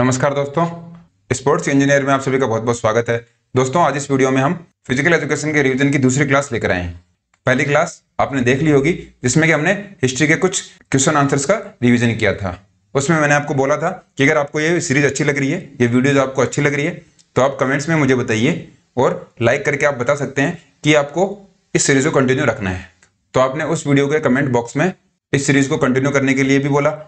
नमस्कार दोस्तों sports engineer में आप सभी का बहुत बहुत स्वागत है दोस्तों आज इस वीडियो में हम फिजिकल एजुकेशन के रिवीजन की दूसरी क्लास लेकर आए हैं पहली क्लास आपने देख ली होगी जिसमें कि हमने हिस्ट्री के कुछ क्वेश्चन आंसर्स का रिवीजन किया था उसमें मैंने आपको बोला था कि अगर आपको ये सीरीज अच्छी लग रही है ये वीडियोज आपको अच्छी लग रही है तो आप कमेंट्स में मुझे बताइए और लाइक करके आप बता सकते हैं कि आपको इस सीरीज को कंटिन्यू रखना है तो आपने उस वीडियो के कमेंट बॉक्स में इस सीरीज को कंटिन्यू करने के लिए भी बोला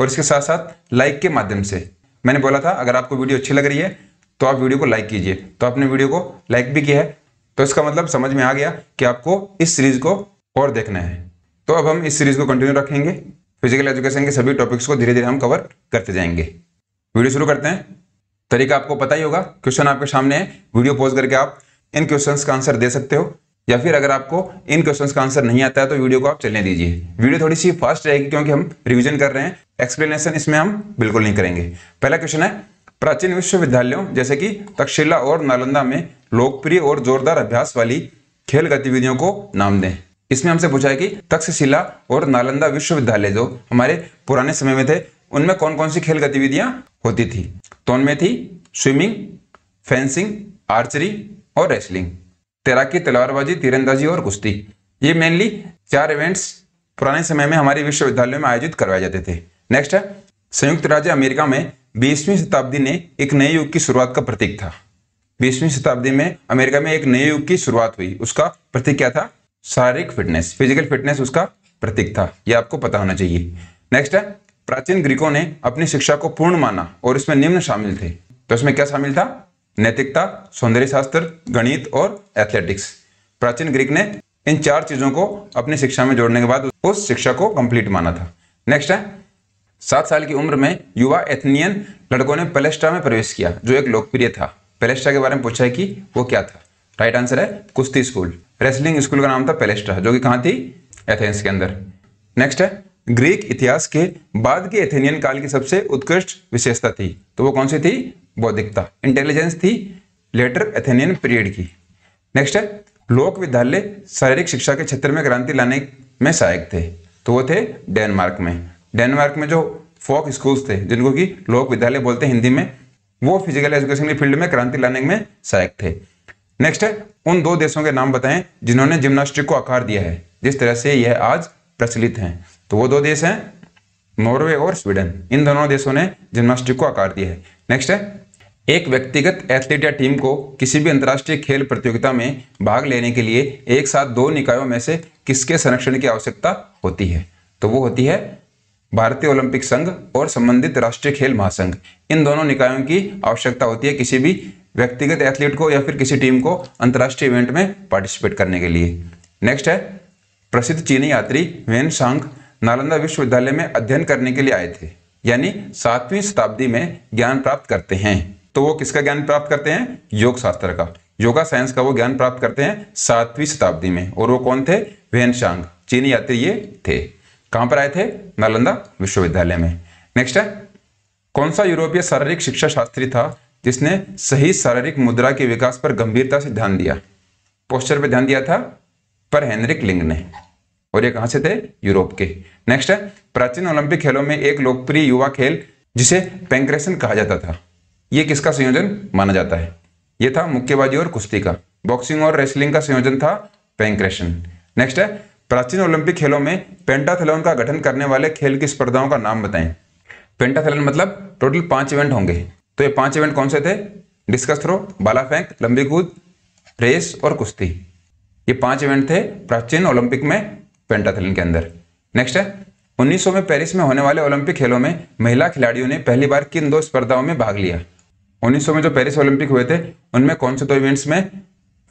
और इसके साथ साथ लाइक के माध्यम से मैंने बोला था अगर आपको वीडियो अच्छी लग रही है तो आप वीडियो को लाइक कीजिए तो आपने वीडियो को लाइक भी किया है तो इसका मतलब समझ में आ गया कि आपको इस सीरीज को और देखना है तो अब हम इस सीरीज को कंटिन्यू रखेंगे फिजिकल एजुकेशन के सभी टॉपिक्स को धीरे धीरे हम कवर करते जाएंगे वीडियो शुरू करते हैं तरीका आपको पता ही होगा क्वेश्चन आपके सामने है वीडियो पॉज करके आप इन क्वेश्चन का आंसर दे सकते हो या फिर अगर आपको इन क्वेश्चन का आंसर नहीं आता है तो वीडियो को आप चलने दीजिए वीडियो थोड़ी सी फास्ट रहेगी क्योंकि हम रिविजन कर रहे हैं एक्सप्लेनेशन इसमें हम बिल्कुल नहीं करेंगे पहला क्वेश्चन है प्राचीन विश्वविद्यालयों जैसे कि तक्षशिला और नालंदा में लोकप्रिय और जोरदार अभ्यास वाली खेल गतिविधियों को नाम दें इसमें हमसे पूछा है कि तक्षशिला और नालंदा विश्वविद्यालय जो हमारे पुराने समय में थे उनमें कौन कौन सी खेल गतिविधियां होती थी तो उनमें थी स्विमिंग फेंसिंग आर्चरी और रेसलिंग तैराकी तलवारबाजी तीरंदाजी और कुश्ती ये मेनली चार इवेंट्स पुराने समय में हमारे विश्वविद्यालयों में आयोजित करवाए जाते थे नेक्स्ट है संयुक्त राज्य अमेरिका में बीसवीं शताब्दी ने एक नए युग की शुरुआत का प्रतीक था बीसवीं शताब्दी में अमेरिका में एक नए युग की शुरुआत हुई उसका प्रतीक क्या था शारीरिक फिटनेस फिजिकल फिटनेस उसका प्रतीक था यह आपको पता होना चाहिए नेक्स्ट है प्राचीन ग्रीकों ने अपनी शिक्षा को पूर्ण माना और इसमें निम्न शामिल थे तो इसमें क्या शामिल था नैतिकता सौंदर्य शास्त्र गणित और एथलेटिक्स प्राचीन ग्रीक ने इन चार चीजों को अपनी शिक्षा में जोड़ने के बाद उस शिक्षा को कंप्लीट माना था नेक्स्ट है सात साल की उम्र में युवा एथनियन लड़कों ने पेलेस्ट्रा में प्रवेश किया जो एक लोकप्रिय था पेलेस्ट्रा के बारे में पूछा है कि वो क्या था राइट आंसर है कुश्ती स्कूल रेसलिंग स्कूल का नाम था पेलेस्ट्रा जो कि कहाँ थी एथेंस के अंदर नेक्स्ट है ग्रीक इतिहास के बाद के एथेनियन काल की सबसे उत्कृष्ट विशेषता थी तो वो कौन सी थी बौद्धिकता इंटेलिजेंस थी लेटर एथेनियन पीरियड की नेक्स्ट है लोक विद्यालय शारीरिक शिक्षा के क्षेत्र में क्रांति लाने में सहायक थे तो वो थे डेनमार्क में डेनमार्क में जो फोक स्कूल्स थे जिनको कि लोक विद्यालय बोलते हैं हिंदी में वो फिजिकल एजुकेशन की फील्ड में क्रांति लाने में सहायक थे नेक्स्ट है उन दो देशों के नाम बताएं जिन्होंने जिम्नास्टिक को आकार दिया है जिस तरह से यह आज प्रचलित हैं तो वो दो देश हैं नॉर्वे और स्वीडन इन दोनों देशों ने जिम्नास्टिक को आकार दिया है नेक्स्ट है एक व्यक्तिगत एथलीट या टीम को किसी भी अंतर्राष्ट्रीय खेल प्रतियोगिता में भाग लेने के लिए एक साथ दो निकायों में से किसके संरक्षण की आवश्यकता होती है तो वो होती है भारतीय ओलंपिक संघ और संबंधित राष्ट्रीय खेल महासंघ इन दोनों निकायों की आवश्यकता होती है किसी भी व्यक्तिगत एथलीट को या फिर किसी टीम को अंतर्राष्ट्रीय इवेंट में पार्टिसिपेट करने के लिए नेक्स्ट है प्रसिद्ध चीनी यात्री वेन सांग नालंदा विश्वविद्यालय में अध्ययन करने के लिए आए थे यानी सातवीं शताब्दी में ज्ञान प्राप्त करते हैं तो वो किसका ज्ञान प्राप्त करते हैं योग शास्त्र का योगा साइंस का वो ज्ञान प्राप्त करते हैं सातवीं शताब्दी में और वो कौन थे वेन सांग चीनी यात्री ये थे कहां पर आए थे नालंदा विश्वविद्यालय में नेक्स्ट है कौन सा यूरोपीय शारीरिक शिक्षा शास्त्री था जिसने सही शारीरिक मुद्रा के विकास पर गंभीरता से ध्यान दिया पोस्टर पर ध्यान दिया था पर हेनरिक लिंग ने और ये कहां से थे यूरोप के नेक्स्ट है प्राचीन ओलंपिक खेलों में एक लोकप्रिय युवा खेल जिसे पेंक्रेशन कहा जाता था ये किसका संयोजन माना जाता है यह था मुक्केबाजी और कुश्ती का बॉक्सिंग और रेसलिंग का संयोजन था पेंक्रेशन नेक्स्ट है प्राचीन ओलंपिक खेलों में पेंटाथलॉन का गठन करने वाले खेल की स्पर्धाओं का नाम बताएं पेंटाथलन मतलब टोटल पांच इवेंट होंगे तो ये पांच इवेंट कौन से थे डिस्कस थ्रो बाला फेंक लंबी कूद रेस और कुश्ती ये पांच इवेंट थे प्राचीन ओलंपिक में पेंटाथलन के अंदर नेक्स्ट है उन्नीस में पेरिस में होने वाले ओलंपिक खेलों में महिला खिलाड़ियों ने पहली बार किन दो स्पर्धाओं में भाग लिया उन्नीस में जो पेरिस ओलंपिक हुए थे उनमें कौन से दो इवेंट्स में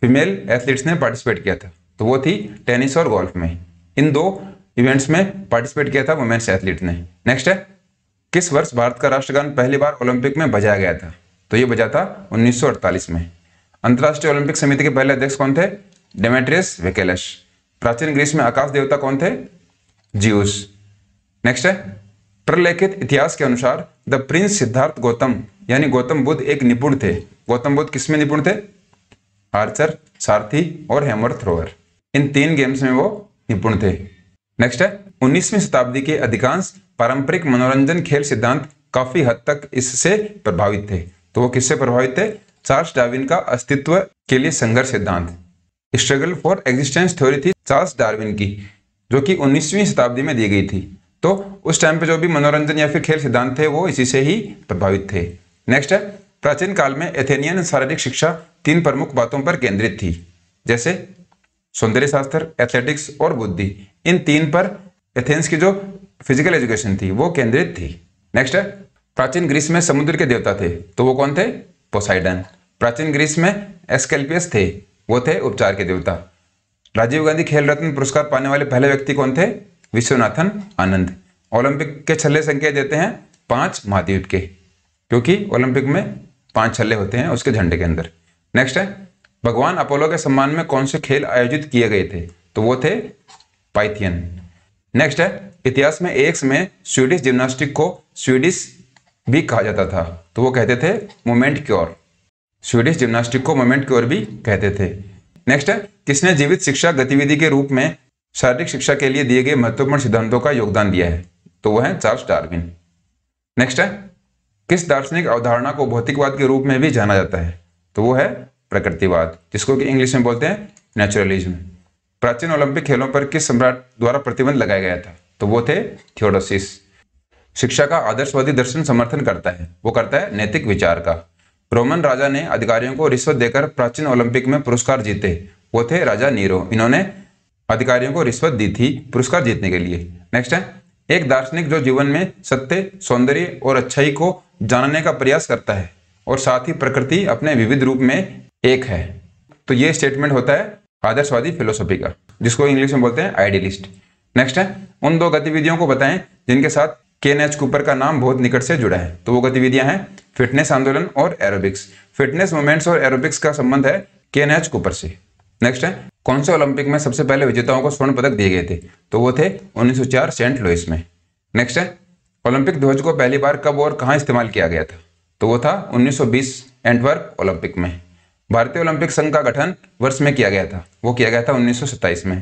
फीमेल एथलीट्स ने पार्टिसिपेट किया था तो वो थी टेनिस और गोल्फ में इन दो इवेंट्स में पार्टिसिपेट किया था वुमेन्स एथलीट ने नेक्स्ट है किस वर्ष भारत का राष्ट्रगान पहली बार ओलंपिक में बजाया गया था तो ये बजा था 1948 में अंतर्राष्ट्रीय ओलंपिक समिति के पहले अध्यक्ष कौन थे डेमेट्रियस वेकेलेश प्राचीन ग्रीस में आकाश देवता कौन थे जियोस नेक्स्ट है प्रलेखित इतिहास के अनुसार द प्रिंस सिद्धार्थ गौतम यानी गौतम बुद्ध एक निपुण थे गौतम बुद्ध किसमें निपुण थे आर्चर सारथी और हेमर थ्रोअर इन तीन गेम्स में वो निपुण थे नेक्स्ट है उन्नीसवीं शताब्दी के अधिकांश पारंपरिक मनोरंजन खेल सिद्धांत काफी हद तक इससे प्रभावित थे तो वो किससे प्रभावित थे चार्ल्स डार्विन का अस्तित्व के लिए संघर्ष सिद्धांत स्ट्रगल फॉर एग्जिस्टेंस थ्योरी थी चार्ल्स डार्विन की जो कि 19वीं शताब्दी में दी गई थी तो उस टाइम पे जो भी मनोरंजन या फिर खेल सिद्धांत थे वो इसी से ही प्रभावित थे नेक्स्ट है प्राचीन काल में एथेनियन शारीरिक शिक्षा तीन प्रमुख बातों पर केंद्रित थी जैसे सौंदर्य शास्त्र एथलेटिक्स और बुद्धि इन तीन पर एथेंस की जो फिजिकल एजुकेशन थी वो केंद्रित थी नेक्स्ट है प्राचीन ग्रीस में समुद्र के देवता थे तो वो कौन थे पोसाइडन प्राचीन ग्रीस में एस्केल्पियस थे वो थे उपचार के देवता राजीव गांधी खेल रत्न पुरस्कार पाने वाले पहले व्यक्ति कौन थे विश्वनाथन आनंद ओलंपिक के छल्ले संकेत देते हैं पांच महाद्वीप के क्योंकि ओलंपिक में पांच छल्ले होते हैं उसके झंडे के अंदर नेक्स्ट है भगवान अपोलो के सम्मान में कौन से खेल आयोजित किए गए थे तो वो थे पाइथियन नेक्स्ट है इतिहास में एक में स्वीडिश जिम्नास्टिक को स्वीडिश भी कहा जाता था तो वो कहते थे मोमेंट क्योर स्वीडिश जिम्नास्टिक को मोमेंट क्योर भी कहते थे नेक्स्ट है किसने जीवित शिक्षा गतिविधि के रूप में शारीरिक शिक्षा के लिए दिए गए महत्वपूर्ण सिद्धांतों का योगदान दिया है तो वह है चार्ल्स डार्विन नेक्स्ट है किस दार्शनिक अवधारणा को भौतिकवाद के रूप में भी जाना जाता है तो वो है प्रकृतिवाद जिसको कि इंग्लिश में बोलते हैं नेचुरलिज्म प्राचीन ओलंपिक खेलों पर किस सम्राट द्वारा प्रतिबंध लगाया गया था तो वो थे थियोडोसिस शिक्षा का आदर्शवादी दर्शन समर्थन करता है वो करता है नैतिक विचार का रोमन राजा ने अधिकारियों को रिश्वत देकर प्राचीन ओलंपिक में पुरस्कार जीते वो थे राजा नीरो इन्होंने अधिकारियों को रिश्वत दी थी पुरस्कार जीतने के लिए नेक्स्ट है एक दार्शनिक जो जीवन में सत्य सौंदर्य और अच्छाई को जानने का प्रयास करता है और साथ ही प्रकृति अपने विविध रूप में एक है तो ये स्टेटमेंट होता है आदर्शवादी फिलोसफी का जिसको इंग्लिश में बोलते हैं आइडियलिस्ट नेक्स्ट है उन दो गतिविधियों को बताएं जिनके साथ केन एच कूपर का नाम बहुत निकट से जुड़ा है तो वो गतिविधियां हैं फिटनेस आंदोलन और एरोबिक्स फिटनेस मूवमेंट्स और एरोबिक्स का संबंध है केन एच कूपर से नेक्स्ट है कौन से ओलंपिक में सबसे पहले विजेताओं को स्वर्ण पदक दिए गए थे तो वो थे 1904 सेंट लुइस में नेक्स्ट है ओलंपिक ध्वज को पहली बार कब और कहाँ इस्तेमाल किया गया था तो वो था 1920 एंटवर्क ओलंपिक में भारतीय ओलंपिक संघ का गठन वर्ष में किया गया था वो किया गया था उन्नीस में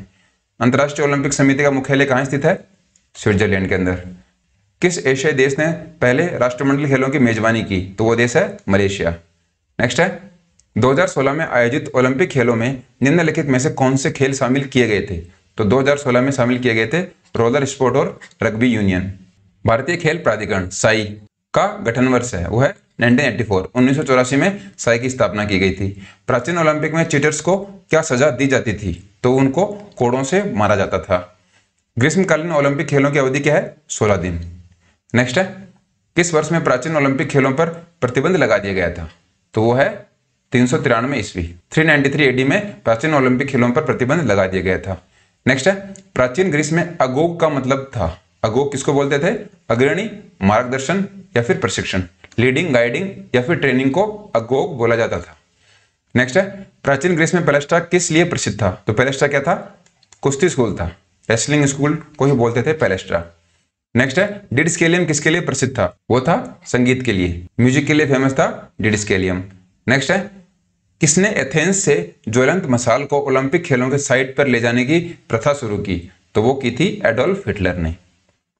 अंतर्राष्ट्रीय ओलंपिक समिति का मुख्यालय कहाँ स्थित है स्विट्जरलैंड के अंदर किस एशियाई देश ने पहले राष्ट्रमंडल खेलों की मेजबानी की तो वो देश है मलेशिया नेक्स्ट है 2016 में आयोजित ओलंपिक खेलों में निम्नलिखित में से कौन से खेल शामिल किए गए थे तो 2016 में शामिल किए गए थे रोलर स्पोर्ट और रग्बी यूनियन भारतीय खेल प्राधिकरण साई का गठन वर्ष है वो है 1984 में साई की स्थापना की गई थी प्राचीन ओलंपिक में चीटर्स को क्या सजा दी जाती थी तो उनको कोड़ों से मारा जाता था ग्रीष्मकालीन ओलंपिक खेलों की अवधि क्या है 16 दिन नेक्स्ट है किस वर्ष में प्राचीन ओलंपिक खेलों पर प्रतिबंध लगा दिया गया था तो वो है तीन सौ तिरानवे ईस्वी थ्री नाइनटी थ्री एडी में प्राचीन ओलंपिक खेलों पर प्रतिबंध लगा दिया गया था नेक्स्ट है प्राचीन ग्रीस में अगोग का मतलब था अगोग किसको बोलते थे अग्रणी मार्गदर्शन या फिर प्रशिक्षण लीडिंग गाइडिंग या फिर ट्रेनिंग को अगोग बोला जाता था नेक्स्ट है प्राचीन ग्रीस में पेलेस्टा किस लिए प्रसिद्ध था तो पेलेस्टा क्या था कुश्ती स्कूल था रेस्लिंग स्कूल को ही बोलते थे पेलेस्ट्रा नेक्स्ट है डिडस्केलियम किसके लिए प्रसिद्ध था वो था संगीत के लिए म्यूजिक के लिए फेमस था डिडस्केलियम नेक्स्ट है किसने एथेंस से ज्वलंत मसाल को ओलंपिक खेलों के साइट पर ले जाने की प्रथा शुरू की तो वो की थी एडोल्फ हिटलर ने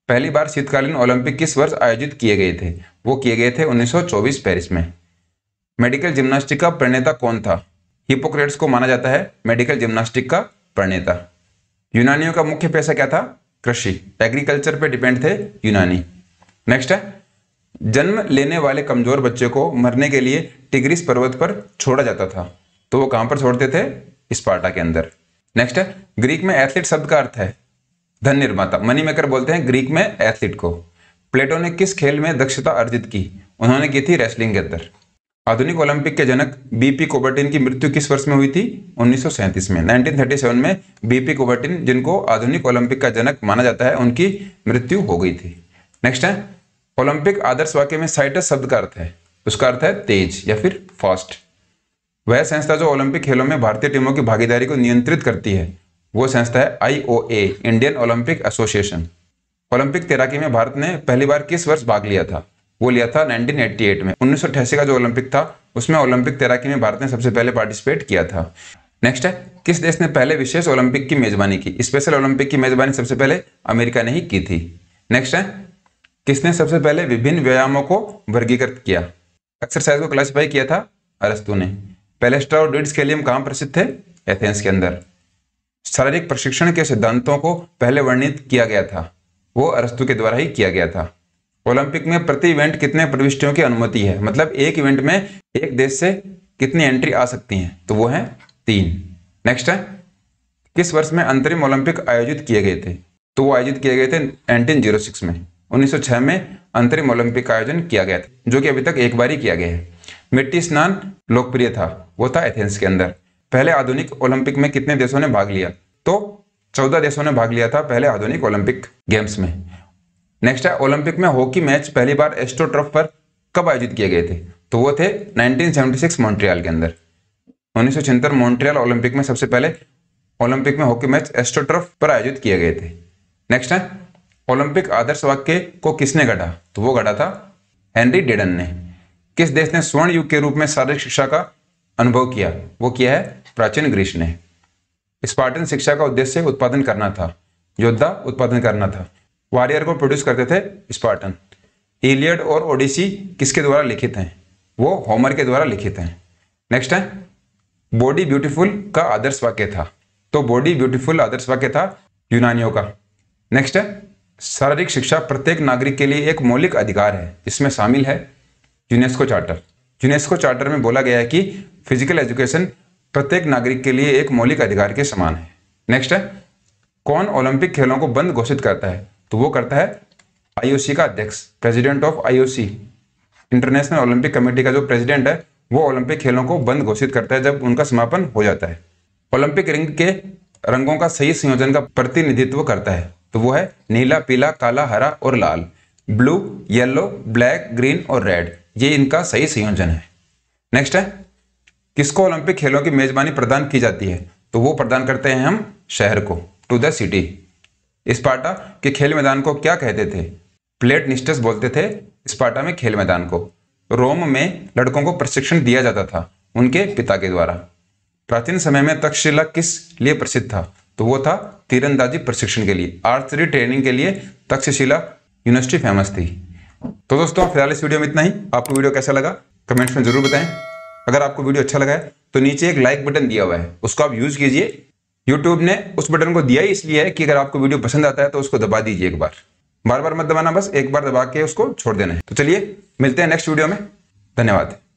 पहली बार शीतकालीन ओलंपिक किस वर्ष आयोजित किए गए थे वो किए गए थे 1924 पेरिस में मेडिकल जिम्नास्टिक का प्रणेता कौन था हिपोक्रेट्स को माना जाता है मेडिकल जिम्नास्टिक का प्रणेता यूनानियों का मुख्य पैसा क्या था कृषि एग्रीकल्चर पर डिपेंड थे यूनानी नेक्स्ट है जन्म लेने वाले कमजोर बच्चे को मरने के लिए टिग्रिस पर्वत पर छोड़ा जाता था तो वो कहां पर छोड़ते थे स्पार्टा के अंदर नेक्स्ट है ग्रीक में एथलीट शब्द का अर्थ है धन निर्माता मनी मेकर बोलते हैं ग्रीक में एथलीट को प्लेटो ने किस खेल में दक्षता अर्जित की उन्होंने की थी रेसलिंग के अंदर आधुनिक ओलंपिक के जनक बीपी कोबर्टिन की मृत्यु किस वर्ष में हुई थी 1937 में 1937 में बीपी कोबर्टिन जिनको आधुनिक ओलंपिक का जनक माना जाता है उनकी मृत्यु हो गई थी नेक्स्ट है ओलंपिक आदर्श वाक्य में साइटस शब्द का अर्थ है उसका अर्थ है तेज या फिर फास्ट वह संस्था जो ओलंपिक खेलों में भारतीय टीमों की भागीदारी को नियंत्रित करती है वो संस्था है IOA Indian Olympic Association Olympic तैराकी में भारत ने पहली बार किस वर्ष भाग लिया था वो लिया था 1988 में उन्नीस का जो ओलंपिक था उसमें ओलंपिक तैराकी में भारत ने सबसे पहले पार्टिसिपेट किया था नेक्स्ट है किस देश ने पहले विशेष ओलंपिक की मेजबानी की स्पेशल ओलंपिक की मेजबानी सबसे पहले अमेरिका ने ही की थी नेक्स्ट है किसने सबसे पहले विभिन्न व्यायामों को वर्गीकृत किया एक्सरसाइज को क्लासीफाई किया था अरस्तु ने पेलेस्ट्रा और डिड्स के लिए हम कहाँ प्रसिद्ध थे एथेंस के अंदर शारीरिक प्रशिक्षण के सिद्धांतों को पहले वर्णित किया गया था वो अरस्तु के द्वारा ही किया गया था ओलंपिक में प्रति इवेंट कितने प्रविष्टियों की अनुमति है मतलब एक इवेंट में एक देश से कितनी एंट्री आ सकती है तो वो है तीन नेक्स्ट है किस वर्ष में अंतरिम ओलंपिक आयोजित किए गए थे तो वो आयोजित किए गए थे 1906 में 1906 में अंतरिम ओलंपिक का आयोजन किया गया था जो कि अभी तक एक बार ही किया गया है मिट्टी स्नान लोकप्रिय था वो था एथेंस के अंदर पहले आधुनिक ओलंपिक में कितने देशों ने भाग लिया तो चौदह देशों ने भाग लिया था पहले आधुनिक ओलंपिक गेम्स में नेक्स्ट है ओलंपिक में हॉकी मैच पहली बार एस्ट्रोट्रफ पर कब आयोजित किए गए थे तो वो थे 1976 मॉन्ट्रियल के अंदर उन्नीस सौ मॉन्ट्रियल ओलंपिक में सबसे पहले ओलंपिक में हॉकी मैच एस्ट्रोट्रफ पर आयोजित किए गए थे नेक्स्ट है ओलंपिक आदर्श वाक्य को किसने गढ़ा तो वो गढ़ा था हेनरी डेडन ने किस देश ने स्वर्ण युग के रूप में शारीरिक शिक्षा का अनुभव किया वो किया है प्राचीन ग्रीस ने स्पार्टन शिक्षा का उद्देश्य उत्पादन करना था योद्धा उत्पादन करना था वॉरियर को प्रोड्यूस करते थे स्पार्टन इलियड और ओडिसी किसके द्वारा लिखित हैं वो होमर के द्वारा लिखित हैं नेक्स्ट है बॉडी ब्यूटीफुल का आदर्श वाक्य था तो बॉडी ब्यूटीफुल आदर्श वाक्य था यूनानियों का नेक्स्ट है शारीरिक शिक्षा प्रत्येक नागरिक के लिए एक मौलिक अधिकार है इसमें शामिल है यूनेस्को चार्टर यूनेस्को चार्टर में बोला गया है कि फिजिकल एजुकेशन प्रत्येक नागरिक के लिए एक मौलिक अधिकार के समान है नेक्स्ट है कौन ओलंपिक खेलों को बंद घोषित करता है तो वो करता है आईओसी का अध्यक्ष president of IOC International Olympic Committee का जो प्रेसिडेंट है वो ओलंपिक खेलों को बंद घोषित करता है जब उनका समापन हो जाता है ओलंपिक रिंग के रंगों का सही संयोजन का प्रतिनिधित्व करता है तो वो है नीला पीला काला हरा और लाल ब्लू येलो ब्लैक ग्रीन और रेड ये इनका सही संयोजन है नेक्स्ट है किसको ओलंपिक खेलों की मेजबानी प्रदान की जाती है तो वो प्रदान करते हैं हम शहर को टू द सिटी स्पार्टा के खेल मैदान को क्या कहते थे प्लेट निस्टस बोलते थे स्पार्टा में खेल मैदान को रोम में लड़कों को प्रशिक्षण दिया जाता था उनके पिता के द्वारा प्राचीन समय में तक्षशिला किस लिए प्रसिद्ध था तो वो था तीरंदाजी प्रशिक्षण के लिए आर्चरी ट्रेनिंग के लिए तक्षशिला यूनिवर्सिटी फेमस थी तो दोस्तों फिलहाल इस वीडियो में इतना ही आपको वीडियो कैसा लगा कमेंट्स में जरूर बताएं अगर आपको वीडियो अच्छा लगा है तो नीचे एक लाइक बटन दिया हुआ है उसको आप यूज कीजिए यूट्यूब ने उस बटन को दिया ही इसलिए है कि अगर आपको वीडियो पसंद आता है तो उसको दबा दीजिए एक बार बार बार मत दबाना बस एक बार दबा के उसको छोड़ देना है तो चलिए मिलते हैं नेक्स्ट वीडियो में धन्यवाद